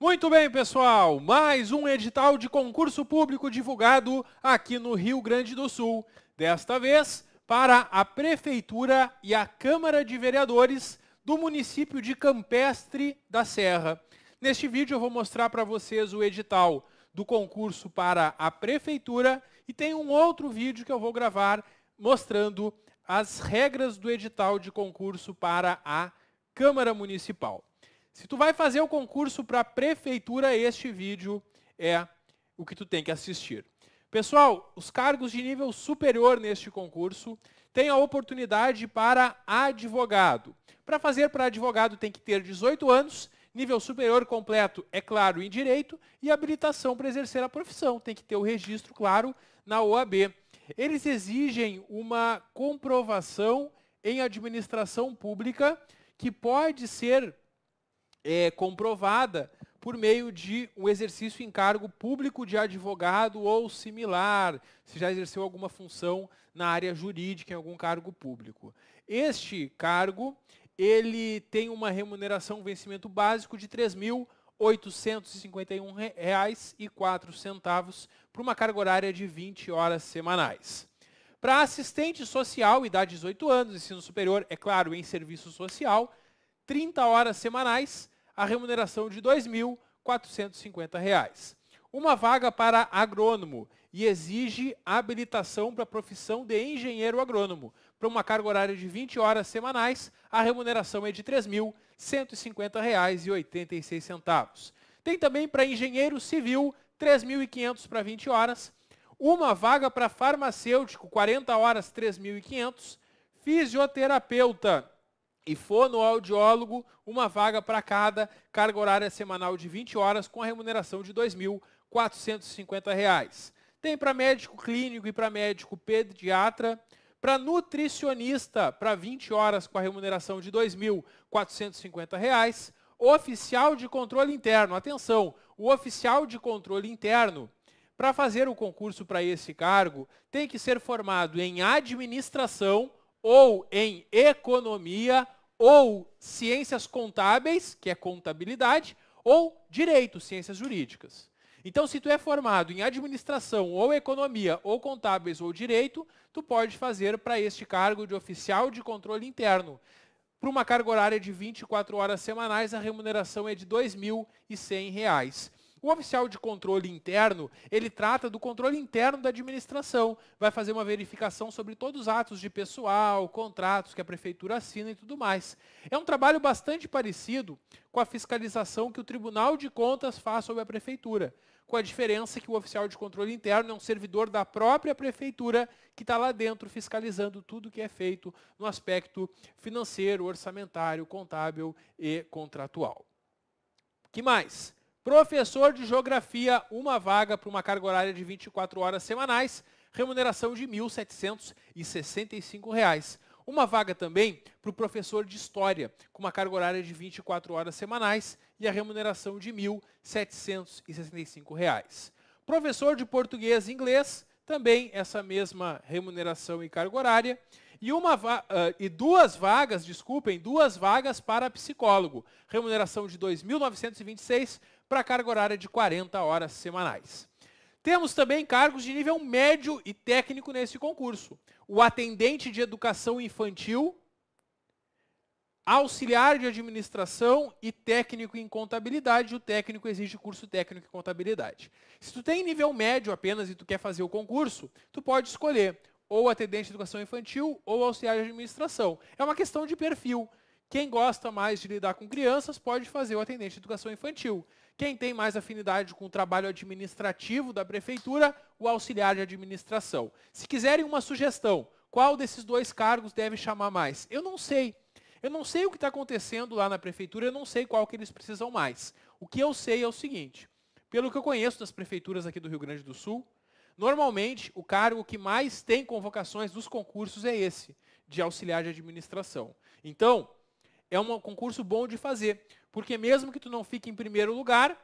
Muito bem, pessoal, mais um edital de concurso público divulgado aqui no Rio Grande do Sul. Desta vez, para a Prefeitura e a Câmara de Vereadores do município de Campestre da Serra. Neste vídeo eu vou mostrar para vocês o edital do concurso para a Prefeitura e tem um outro vídeo que eu vou gravar mostrando as regras do edital de concurso para a Câmara Municipal. Se tu vai fazer o concurso para a prefeitura, este vídeo é o que tu tem que assistir. Pessoal, os cargos de nível superior neste concurso têm a oportunidade para advogado. Para fazer para advogado tem que ter 18 anos, nível superior completo, é claro, em direito, e habilitação para exercer a profissão. Tem que ter o registro, claro, na OAB. Eles exigem uma comprovação em administração pública que pode ser é, comprovada por meio de um exercício em cargo público de advogado ou similar, se já exerceu alguma função na área jurídica em algum cargo público. Este cargo, ele tem uma remuneração vencimento básico de R$ 3.851,04 por uma carga horária de 20 horas semanais. Para assistente social, idade 18 anos, ensino superior, é claro, em serviço social, 30 horas semanais, a remuneração de R$ 2.450. Uma vaga para agrônomo e exige habilitação para a profissão de engenheiro agrônomo. Para uma carga horária de 20 horas semanais, a remuneração é de R$ 3.150,86. Tem também para engenheiro civil, 3.500 para 20 horas. Uma vaga para farmacêutico, 40 horas, 3.500. Fisioterapeuta, e fonoaudiólogo, uma vaga para cada, carga horária semanal de 20 horas com a remuneração de R$ 2.450. Tem para médico clínico e para médico pediatra, para nutricionista, para 20 horas com a remuneração de R$ 2.450. Oficial de controle interno, atenção, o oficial de controle interno, para fazer o concurso para esse cargo, tem que ser formado em administração ou em economia ou ciências contábeis, que é contabilidade, ou direito, ciências jurídicas. Então, se tu é formado em administração ou economia, ou contábeis ou direito, tu pode fazer para este cargo de oficial de controle interno. Para uma carga horária de 24 horas semanais, a remuneração é de R$ 2.100. O oficial de controle interno, ele trata do controle interno da administração, vai fazer uma verificação sobre todos os atos de pessoal, contratos que a prefeitura assina e tudo mais. É um trabalho bastante parecido com a fiscalização que o Tribunal de Contas faz sobre a prefeitura com a diferença que o oficial de controle interno é um servidor da própria prefeitura que está lá dentro fiscalizando tudo que é feito no aspecto financeiro, orçamentário, contábil e contratual. que mais? Professor de Geografia, uma vaga para uma carga horária de 24 horas semanais, remuneração de R$ 1.765. Uma vaga também para o professor de História, com uma carga horária de 24 horas semanais e a remuneração de R$ 1.765. Professor de Português e Inglês, também essa mesma remuneração e carga horária e, uma, uh, e duas vagas, desculpem, duas vagas para psicólogo. Remuneração de 2.926 para carga horária de 40 horas semanais. Temos também cargos de nível médio e técnico nesse concurso. O atendente de educação infantil, auxiliar de administração e técnico em contabilidade. O técnico exige curso técnico em contabilidade. Se tu tem nível médio apenas e tu quer fazer o concurso, tu pode escolher ou atendente de educação infantil, ou auxiliar de administração. É uma questão de perfil. Quem gosta mais de lidar com crianças pode fazer o atendente de educação infantil. Quem tem mais afinidade com o trabalho administrativo da prefeitura, o auxiliar de administração. Se quiserem uma sugestão, qual desses dois cargos deve chamar mais? Eu não sei. Eu não sei o que está acontecendo lá na prefeitura, eu não sei qual que eles precisam mais. O que eu sei é o seguinte: pelo que eu conheço das prefeituras aqui do Rio Grande do Sul, Normalmente, o cargo que mais tem convocações dos concursos é esse, de auxiliar de administração. Então, é um concurso bom de fazer, porque mesmo que tu não fique em primeiro lugar,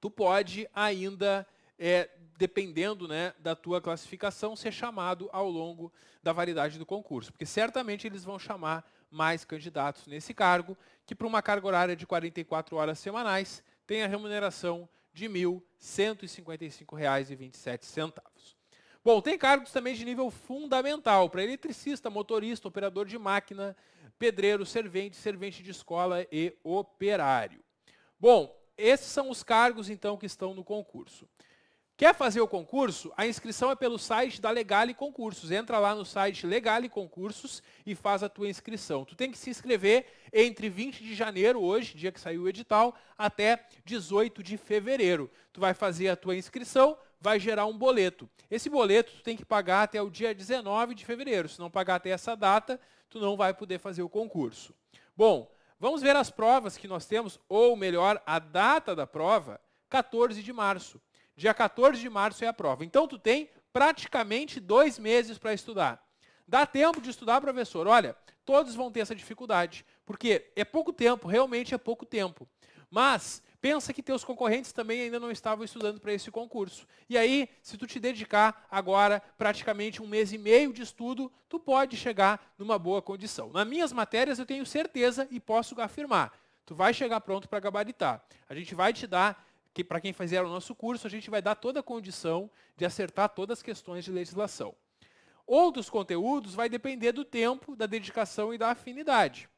tu pode ainda, é, dependendo né, da tua classificação, ser chamado ao longo da validade do concurso. Porque certamente eles vão chamar mais candidatos nesse cargo, que para uma carga horária de 44 horas semanais, tem a remuneração de R$ 1.155,27. Bom, tem cargos também de nível fundamental para eletricista, motorista, operador de máquina, pedreiro, servente, servente de escola e operário. Bom, esses são os cargos então que estão no concurso. Quer fazer o concurso? A inscrição é pelo site da Legale Concursos. Entra lá no site Legale Concursos e faz a tua inscrição. Tu tem que se inscrever entre 20 de janeiro, hoje, dia que saiu o edital, até 18 de fevereiro. Tu vai fazer a tua inscrição, vai gerar um boleto. Esse boleto tu tem que pagar até o dia 19 de fevereiro. Se não pagar até essa data, tu não vai poder fazer o concurso. Bom, vamos ver as provas que nós temos, ou melhor, a data da prova, 14 de março. Dia 14 de março é a prova. Então tu tem praticamente dois meses para estudar. Dá tempo de estudar, professor. Olha, todos vão ter essa dificuldade, porque é pouco tempo, realmente é pouco tempo. Mas pensa que teus concorrentes também ainda não estavam estudando para esse concurso. E aí, se tu te dedicar agora praticamente um mês e meio de estudo, tu pode chegar numa boa condição. Nas minhas matérias eu tenho certeza e posso afirmar, tu vai chegar pronto para gabaritar. A gente vai te dar que para quem fizer o nosso curso, a gente vai dar toda a condição de acertar todas as questões de legislação. Outros conteúdos vai depender do tempo, da dedicação e da afinidade.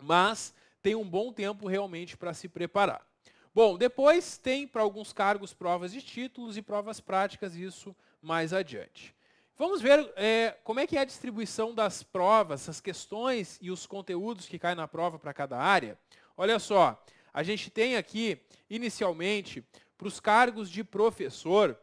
Mas tem um bom tempo realmente para se preparar. Bom, depois tem para alguns cargos provas de títulos e provas práticas, isso mais adiante. Vamos ver é, como é que é a distribuição das provas, as questões e os conteúdos que caem na prova para cada área. Olha só, a gente tem aqui, inicialmente, para os cargos de professor,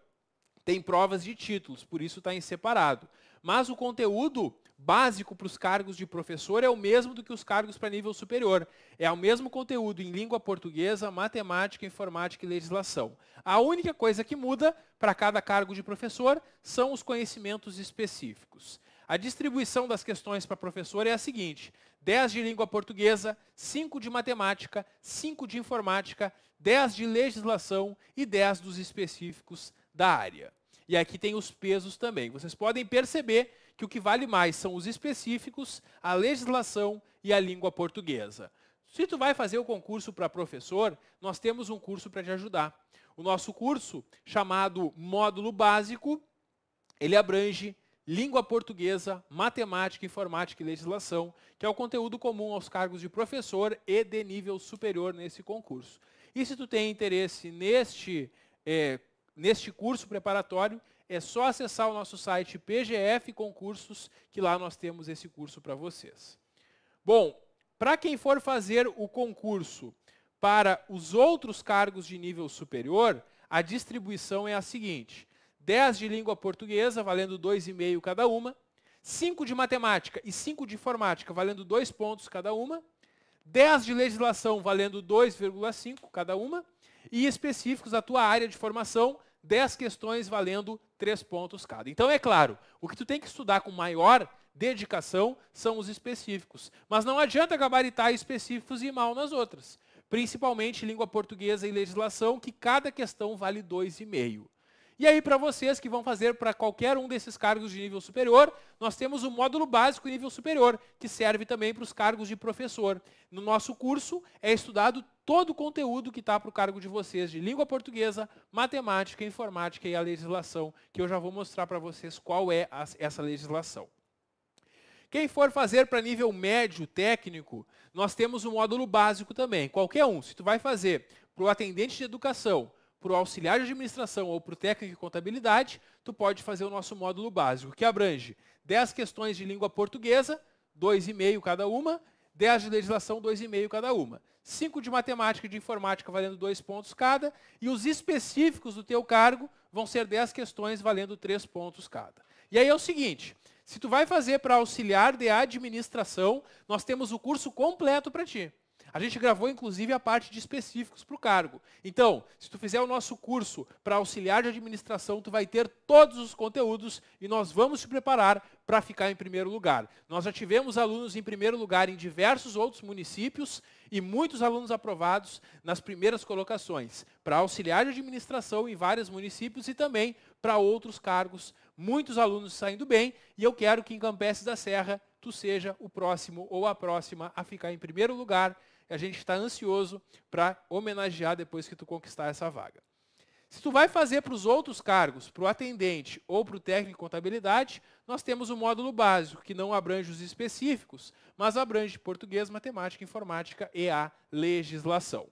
tem provas de títulos, por isso está em separado. Mas o conteúdo básico para os cargos de professor é o mesmo do que os cargos para nível superior. É o mesmo conteúdo em língua portuguesa, matemática, informática e legislação. A única coisa que muda para cada cargo de professor são os conhecimentos específicos. A distribuição das questões para professor é a seguinte: 10 de língua portuguesa, 5 de matemática, 5 de informática, 10 de legislação e 10 dos específicos da área. E aqui tem os pesos também. Vocês podem perceber que o que vale mais são os específicos, a legislação e a língua portuguesa. Se tu vai fazer o concurso para professor, nós temos um curso para te ajudar. O nosso curso, chamado Módulo Básico, ele abrange língua portuguesa, matemática, informática e legislação, que é o conteúdo comum aos cargos de professor e de nível superior nesse concurso. E se tu tem interesse neste, é, neste curso preparatório, é só acessar o nosso site PGF Concursos, que lá nós temos esse curso para vocês. Bom, para quem for fazer o concurso para os outros cargos de nível superior, a distribuição é a seguinte. 10 de língua portuguesa, valendo 2,5 cada uma, 5 de matemática e 5 de informática, valendo 2 pontos cada uma, 10 de legislação, valendo 2,5 cada uma, e específicos da tua área de formação, 10 questões valendo 3 pontos cada. Então, é claro, o que tu tem que estudar com maior dedicação são os específicos. Mas não adianta gabaritar específicos e ir mal nas outras. Principalmente língua portuguesa e legislação, que cada questão vale 2,5. E aí, para vocês que vão fazer para qualquer um desses cargos de nível superior, nós temos o módulo básico nível superior, que serve também para os cargos de professor. No nosso curso é estudado todo o conteúdo que está para o cargo de vocês de língua portuguesa, matemática, informática e a legislação, que eu já vou mostrar para vocês qual é a, essa legislação. Quem for fazer para nível médio técnico, nós temos um módulo básico também, qualquer um. Se tu vai fazer para o atendente de educação, para o auxiliar de administração ou para o técnico de contabilidade, tu pode fazer o nosso módulo básico, que abrange 10 questões de língua portuguesa, 2,5 cada uma, 10 de legislação, 2,5 cada uma. 5 de matemática e de informática, valendo 2 pontos cada. E os específicos do teu cargo vão ser 10 questões, valendo 3 pontos cada. E aí é o seguinte, se tu vai fazer para auxiliar de administração, nós temos o curso completo para ti. A gente gravou, inclusive, a parte de específicos para o cargo. Então, se tu fizer o nosso curso para auxiliar de administração, tu vai ter todos os conteúdos e nós vamos te preparar para ficar em primeiro lugar. Nós já tivemos alunos em primeiro lugar em diversos outros municípios e muitos alunos aprovados nas primeiras colocações para auxiliar de administração em vários municípios e também para outros cargos. Muitos alunos saindo bem e eu quero que em Campeses da Serra tu seja o próximo ou a próxima a ficar em primeiro lugar. E a gente está ansioso para homenagear depois que tu conquistar essa vaga. Se tu vai fazer para os outros cargos, para o atendente ou para o técnico de contabilidade, nós temos o um módulo básico, que não abrange os específicos, mas abrange português, matemática, informática e a legislação.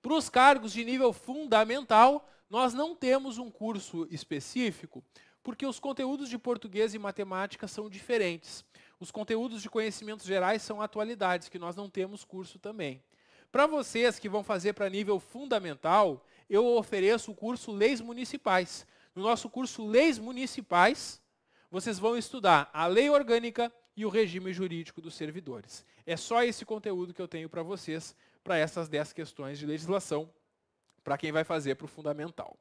Para os cargos de nível fundamental, nós não temos um curso específico, porque os conteúdos de português e matemática são diferentes. Os conteúdos de conhecimentos gerais são atualidades, que nós não temos curso também. Para vocês que vão fazer para nível fundamental, eu ofereço o curso Leis Municipais. No nosso curso Leis Municipais, vocês vão estudar a lei orgânica e o regime jurídico dos servidores. É só esse conteúdo que eu tenho para vocês, para essas 10 questões de legislação, para quem vai fazer para o fundamental.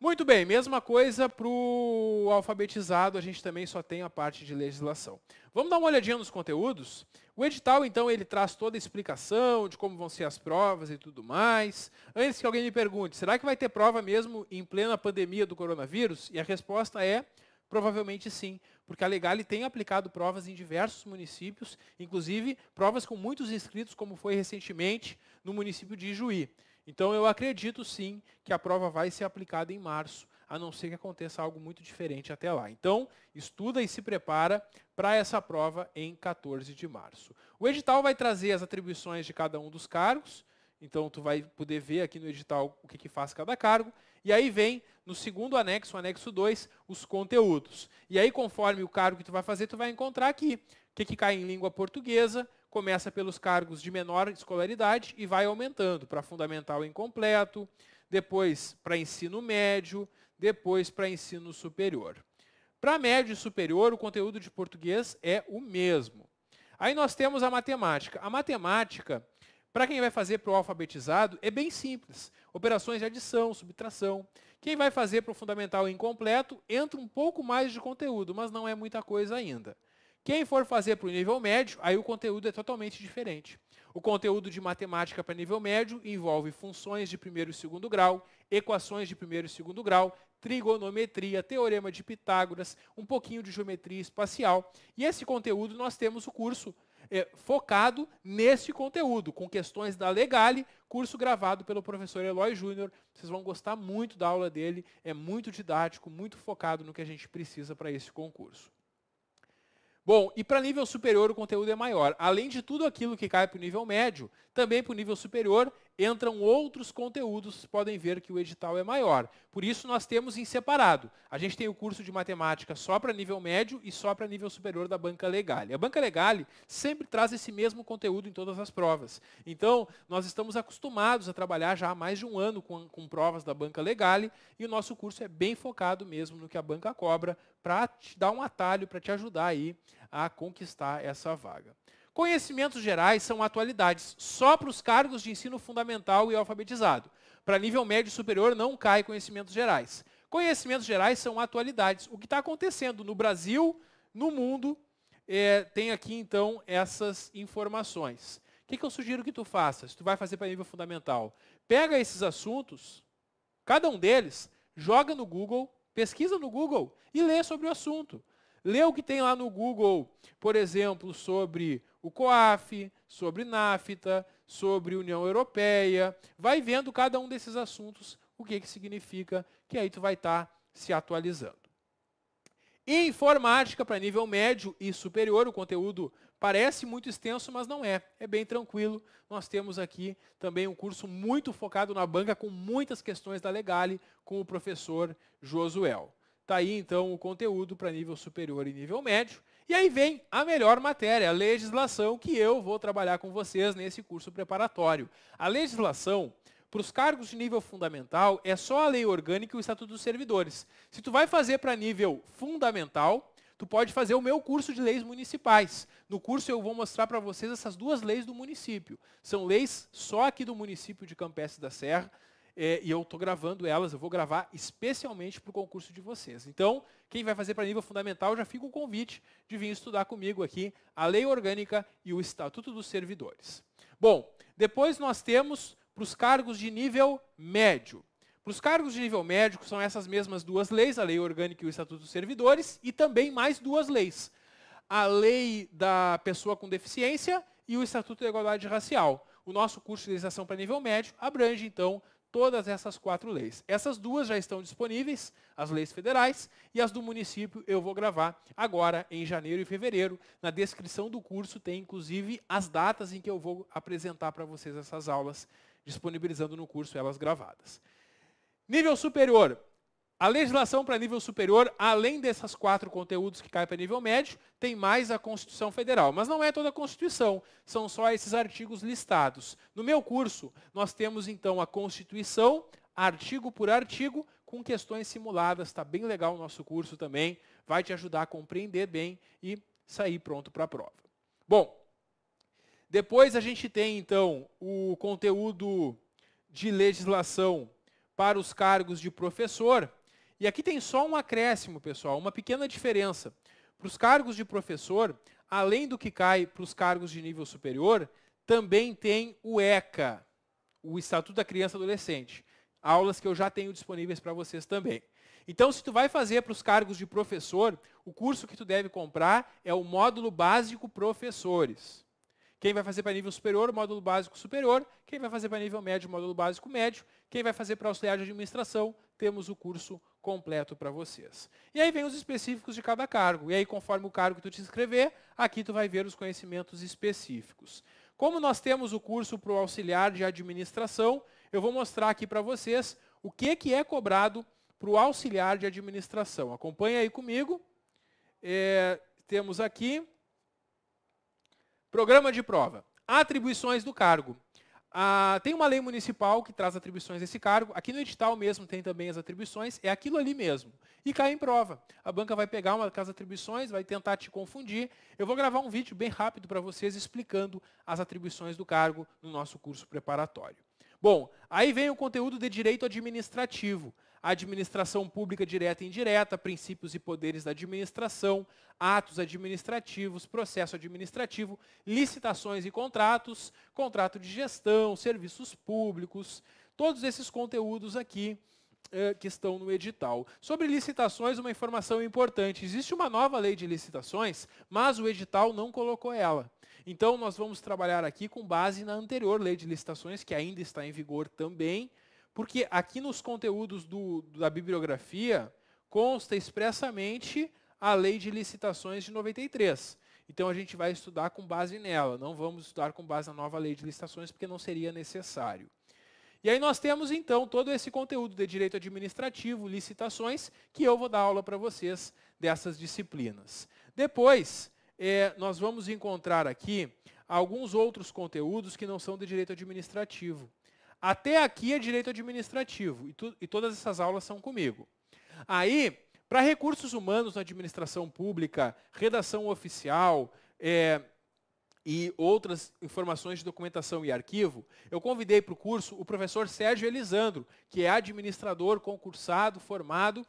Muito bem, mesma coisa para o alfabetizado, a gente também só tem a parte de legislação. Vamos dar uma olhadinha nos conteúdos? O edital, então, ele traz toda a explicação de como vão ser as provas e tudo mais. Antes que alguém me pergunte, será que vai ter prova mesmo em plena pandemia do coronavírus? E a resposta é provavelmente sim, porque a Legale tem aplicado provas em diversos municípios, inclusive provas com muitos inscritos, como foi recentemente no município de Juí. Então eu acredito sim que a prova vai ser aplicada em março, a não ser que aconteça algo muito diferente até lá. Então, estuda e se prepara para essa prova em 14 de março. O edital vai trazer as atribuições de cada um dos cargos, então tu vai poder ver aqui no edital o que, que faz cada cargo. E aí vem no segundo anexo, o anexo 2, os conteúdos. E aí conforme o cargo que tu vai fazer, tu vai encontrar aqui o que, que cai em língua portuguesa, começa pelos cargos de menor escolaridade e vai aumentando para fundamental incompleto, depois para ensino médio, depois para ensino superior. Para médio e superior, o conteúdo de português é o mesmo. Aí nós temos a matemática. A matemática, para quem vai fazer para o alfabetizado, é bem simples. Operações de adição, subtração. Quem vai fazer para o fundamental incompleto, entra um pouco mais de conteúdo, mas não é muita coisa ainda. Quem for fazer para o nível médio, aí o conteúdo é totalmente diferente. O conteúdo de matemática para nível médio envolve funções de primeiro e segundo grau, equações de primeiro e segundo grau, trigonometria, teorema de Pitágoras, um pouquinho de geometria espacial. E esse conteúdo nós temos o curso é, focado nesse conteúdo, com questões da Legale, curso gravado pelo professor Eloy Júnior. Vocês vão gostar muito da aula dele, é muito didático, muito focado no que a gente precisa para esse concurso. Bom, e para nível superior o conteúdo é maior. Além de tudo aquilo que cai para o nível médio, também para o nível superior entram outros conteúdos, podem ver que o edital é maior. Por isso, nós temos em separado. A gente tem o curso de matemática só para nível médio e só para nível superior da Banca Legale. A Banca Legale sempre traz esse mesmo conteúdo em todas as provas. Então, nós estamos acostumados a trabalhar já há mais de um ano com, com provas da Banca Legale e o nosso curso é bem focado mesmo no que a banca cobra para te dar um atalho, para te ajudar aí a conquistar essa vaga. Conhecimentos gerais são atualidades só para os cargos de ensino fundamental e alfabetizado. Para nível médio e superior não cai conhecimentos gerais. Conhecimentos gerais são atualidades. O que está acontecendo no Brasil, no mundo, é, tem aqui então essas informações. O que, que eu sugiro que tu faças? Tu vai fazer para nível fundamental. Pega esses assuntos, cada um deles, joga no Google, pesquisa no Google e lê sobre o assunto. Lê o que tem lá no Google, por exemplo, sobre o COAF, sobre NAFTA, sobre União Europeia. Vai vendo cada um desses assuntos, o que, que significa, que aí tu vai estar tá se atualizando. informática para nível médio e superior, o conteúdo parece muito extenso, mas não é. É bem tranquilo. Nós temos aqui também um curso muito focado na banca, com muitas questões da Legale, com o professor Josuel. Está aí então o conteúdo para nível superior e nível médio. E aí vem a melhor matéria, a legislação que eu vou trabalhar com vocês nesse curso preparatório. A legislação para os cargos de nível fundamental é só a lei orgânica e o estatuto dos servidores. Se tu vai fazer para nível fundamental, tu pode fazer o meu curso de leis municipais. No curso eu vou mostrar para vocês essas duas leis do município. São leis só aqui do município de Campestre da Serra, é, e eu estou gravando elas, eu vou gravar especialmente para o concurso de vocês. Então, quem vai fazer para nível fundamental, já fica o convite de vir estudar comigo aqui a Lei Orgânica e o Estatuto dos Servidores. Bom, depois nós temos para os cargos de nível médio. Para os cargos de nível médio, são essas mesmas duas leis, a Lei Orgânica e o Estatuto dos Servidores, e também mais duas leis. A Lei da Pessoa com Deficiência e o Estatuto da Igualdade Racial. O nosso curso de legislação para nível médio abrange, então, todas essas quatro leis. Essas duas já estão disponíveis, as leis federais, e as do município eu vou gravar agora, em janeiro e fevereiro. Na descrição do curso tem inclusive as datas em que eu vou apresentar para vocês essas aulas, disponibilizando no curso elas gravadas. Nível superior, a legislação para nível superior, além desses quatro conteúdos que caem para nível médio, tem mais a Constituição Federal. Mas não é toda a Constituição, são só esses artigos listados. No meu curso, nós temos então a Constituição, artigo por artigo, com questões simuladas. Está bem legal o nosso curso também. Vai te ajudar a compreender bem e sair pronto para a prova. Bom, depois a gente tem então o conteúdo de legislação para os cargos de professor e aqui tem só um acréscimo, pessoal, uma pequena diferença. Para os cargos de professor, além do que cai para os cargos de nível superior, também tem o ECA, o Estatuto da Criança e Adolescente. Aulas que eu já tenho disponíveis para vocês também. Então, se tu vai fazer para os cargos de professor, o curso que tu deve comprar é o módulo básico professores. Quem vai fazer para nível superior, módulo básico superior. Quem vai fazer para nível médio, módulo básico médio. Quem vai fazer para auxiliar de administração, temos o curso completo para vocês. E aí vem os específicos de cada cargo. E aí, conforme o cargo que tu te inscrever, aqui tu vai ver os conhecimentos específicos. Como nós temos o curso para o auxiliar de administração, eu vou mostrar aqui para vocês o que, que é cobrado para o auxiliar de administração. Acompanha aí comigo. É, temos aqui Programa de prova. Atribuições do cargo. Ah, tem uma lei municipal que traz atribuições desse cargo. Aqui no edital mesmo tem também as atribuições. É aquilo ali mesmo. E cai em prova. A banca vai pegar uma das atribuições, vai tentar te confundir. Eu vou gravar um vídeo bem rápido para vocês explicando as atribuições do cargo no nosso curso preparatório. Bom, aí vem o conteúdo de direito administrativo administração pública direta e indireta, princípios e poderes da administração, atos administrativos, processo administrativo, licitações e contratos, contrato de gestão, serviços públicos, todos esses conteúdos aqui eh, que estão no edital. Sobre licitações, uma informação importante. Existe uma nova lei de licitações, mas o edital não colocou ela. Então, nós vamos trabalhar aqui com base na anterior lei de licitações, que ainda está em vigor também, porque aqui nos conteúdos do, da bibliografia consta expressamente a lei de licitações de 93. Então a gente vai estudar com base nela, não vamos estudar com base na nova lei de licitações, porque não seria necessário. E aí nós temos então todo esse conteúdo de direito administrativo, licitações, que eu vou dar aula para vocês dessas disciplinas. Depois, é, nós vamos encontrar aqui alguns outros conteúdos que não são de direito administrativo. Até aqui é direito administrativo e, tu, e todas essas aulas são comigo. Aí, para recursos humanos na administração pública, redação oficial é, e outras informações de documentação e arquivo, eu convidei para o curso o professor Sérgio Elisandro, que é administrador concursado, formado,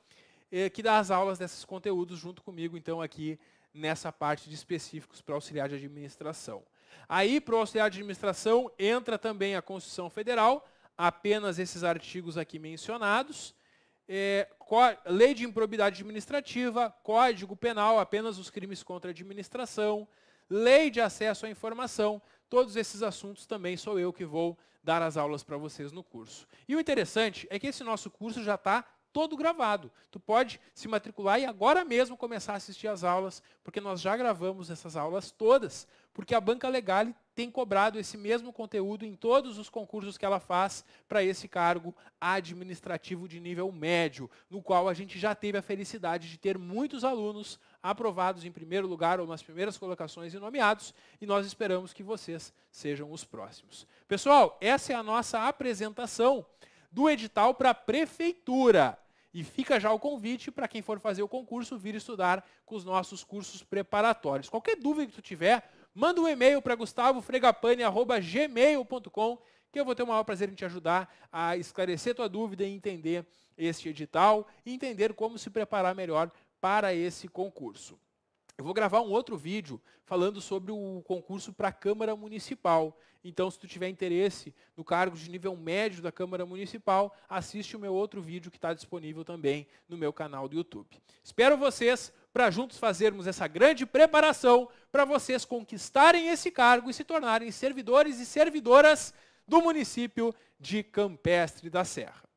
é, que dá as aulas desses conteúdos junto comigo, então, aqui nessa parte de específicos para auxiliar de administração. Aí, para o auxiliar de administração, entra também a Constituição Federal, apenas esses artigos aqui mencionados. É, lei de improbidade administrativa, Código Penal, apenas os crimes contra a administração, Lei de acesso à informação, todos esses assuntos também sou eu que vou dar as aulas para vocês no curso. E o interessante é que esse nosso curso já está todo gravado. Tu pode se matricular e agora mesmo começar a assistir às aulas, porque nós já gravamos essas aulas todas, porque a Banca Legale tem cobrado esse mesmo conteúdo em todos os concursos que ela faz para esse cargo administrativo de nível médio, no qual a gente já teve a felicidade de ter muitos alunos aprovados em primeiro lugar ou nas primeiras colocações e nomeados, e nós esperamos que vocês sejam os próximos. Pessoal, essa é a nossa apresentação do edital para a prefeitura. E fica já o convite para quem for fazer o concurso vir estudar com os nossos cursos preparatórios. Qualquer dúvida que tu tiver, manda um e-mail para gustavofregapane.gmail.com que eu vou ter o maior prazer em te ajudar a esclarecer tua dúvida e entender este edital e entender como se preparar melhor para esse concurso. Eu vou gravar um outro vídeo falando sobre o concurso para a Câmara Municipal. Então, se tu tiver interesse no cargo de nível médio da Câmara Municipal, assiste o meu outro vídeo que está disponível também no meu canal do YouTube. Espero vocês para juntos fazermos essa grande preparação para vocês conquistarem esse cargo e se tornarem servidores e servidoras do município de Campestre da Serra.